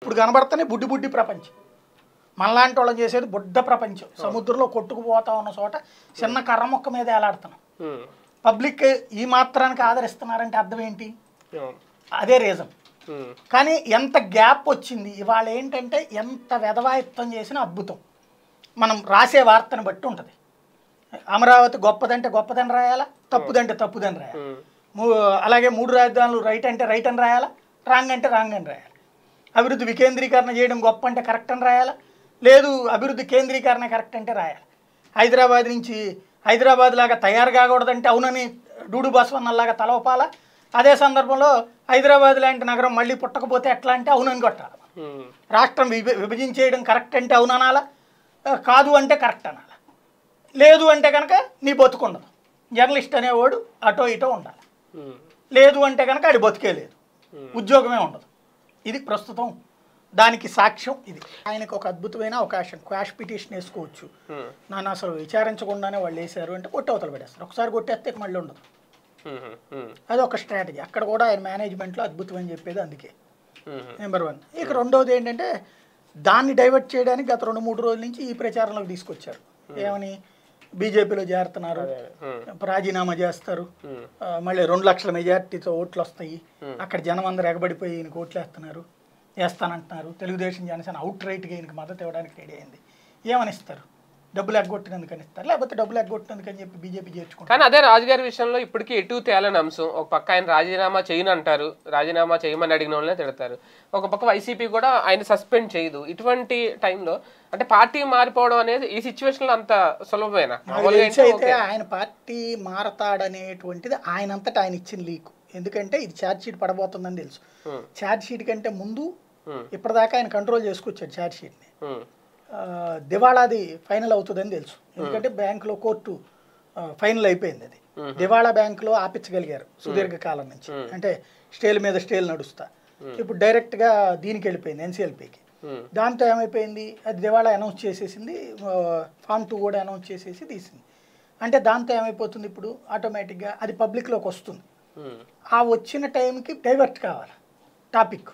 ఇప్పుడు కనబడతానే బుడ్డి బుడ్డి ప్రపంచం మనలాంటి వాళ్ళని చేసేది బుడ్డ ప్రపంచం సముద్రంలో కొట్టుకుపోతా ఉన్న చోట చిన్న కర్ర మొక్క మీద ఎలాడుతున్నాం పబ్లిక్ ఈ మాత్రానికి ఆదరిస్తున్నారంటే అర్థం ఏంటి అదే రీజన్ కానీ ఎంత గ్యాప్ వచ్చింది ఇవాళ ఏంటంటే ఎంత వెధవాయత్వం చేసిన అద్భుతం మనం రాసే వార్తను బట్టి ఉంటుంది అమరావతి గొప్పదంటే గొప్పదని రాయాలా తప్పుదంటే తప్పుదని రాయాలి అలాగే మూడు రాజధానులు రైట్ అంటే రైట్ అని రాయాలా రాంగ్ అంటే రాంగ్ అని రాయాలి అభివృద్ధి వికేంద్రీకరణ చేయడం గొప్ప అంటే కరెక్ట్ అని రాయాలా లేదు అభివృద్ధి కేంద్రీకరణ కరెక్ట్ అంటే రాయాలి హైదరాబాద్ నుంచి హైదరాబాద్ లాగా తయారు కాకూడదంటే అవునని డూడు బస్వన్నలాగా తలవపాల అదే సందర్భంలో హైదరాబాద్ లాంటి నగరం మళ్ళీ పుట్టకపోతే ఎట్లా అంటే అవునని కొట్టాలి రాష్ట్రం విభజించేయడం కరెక్ట్ అంటే అవుననాలా కాదు అంటే కరెక్ట్ అనాలా లేదు అంటే కనుక నీ బతుకుండదు జర్నలిస్ట్ అనేవాడు అటో ఇటో ఉండాలి లేదు అంటే కనుక అది బతికే లేదు ఉద్యోగమే ఉండదు ఇది ప్రస్తుతం దానికి సాక్ష్యం ఇది ఆయనకు ఒక అద్భుతమైన అవకాశం క్వాష్ పిటిషన్ వేసుకోవచ్చు నాన్న అసలు విచారించకుండానే వాళ్ళు వేసారు అంటే కొట్టి పెట్టేస్తారు ఒకసారి కొట్టేస్తే మళ్ళీ ఉండదు అది ఒక స్ట్రాటజీ అక్కడ కూడా ఆయన మేనేజ్మెంట్లో అద్భుతం అని చెప్పేది అందుకే నెంబర్ వన్ ఇక రెండవది ఏంటంటే దాన్ని డైవర్ట్ చేయడానికి గత రెండు మూడు రోజుల నుంచి ఈ ప్రచారంలోకి తీసుకొచ్చారు ఏమని బీజేపీలో చేరుతున్నారు రాజీనామా చేస్తారు మళ్ళీ రెండు లక్షల మెజార్టీతో ఓట్లు వస్తాయి అక్కడ జనం అందరు ఎగబడిపోయి ఈయనకు ఓట్లు వేస్తున్నారు వేస్తానంటున్నారు తెలుగుదేశం జనసేన అవుట్ రైట్గా ఈయనకి మద్దతు ఇవ్వడానికి రెడీ అయింది ఏమనిస్తారు డబ్బులు అని ఇస్తారు లేకపోతే డబ్బులు అని చెప్పి బీజేపీ చేర్చుకుంటారు కానీ అదే రాజుగారి విషయంలో ఇప్పటికీ ఎటు తేలని అంశం ఒక పక్క ఆయన రాజీనామా చేయను అంటారు రాజీనామా చేయమని అడిగిన వాళ్ళనే తిడతారు ఒక పక్క వైసీపీ కూడా ఆయన సస్పెండ్ చేయదు ఇటువంటి టైంలో అంటే పార్టీ మారిపోవడం అనేది ఈ సిచ్యువేషన్లో అంత సులభమైన ఆయన పార్టీ మారతాడనేటువంటిది ఆయనంతటా ఆయన ఇచ్చిన లీకు ఎందుకంటే ఇది ఛార్జ్ షీట్ పడబోతుందని తెలుసు ఛార్జ్ షీట్ కంటే ముందు ఇప్పటిదాకా ఆయన కంట్రోల్ చేసుకొచ్చాడు ఛార్జ్ షీట్ని దివాళాది ఫైనల్ అవుతుందని తెలుసు ఎందుకంటే బ్యాంకులో కోర్టు ఫైనల్ అయిపోయింది అది దివాళా బ్యాంకులో ఆపించగలిగారు సుదీర్ఘకాలం నుంచి అంటే స్టేల్ మీద స్టేల్ నడుస్తా ఇప్పుడు డైరెక్ట్గా దీనికి వెళ్ళిపోయింది ఎన్సీఎల్పీకి దాంతో ఏమైపోయింది అది దివాళా అనౌన్స్ చేసేసింది ఫామ్ టూ కూడా అనౌన్స్ చేసేసి తీసింది అంటే దాంతో ఏమైపోతుంది ఇప్పుడు ఆటోమేటిక్గా అది పబ్లిక్లోకి వస్తుంది ఆ వచ్చిన టైంకి డైవర్ట్ కావాలి టాపిక్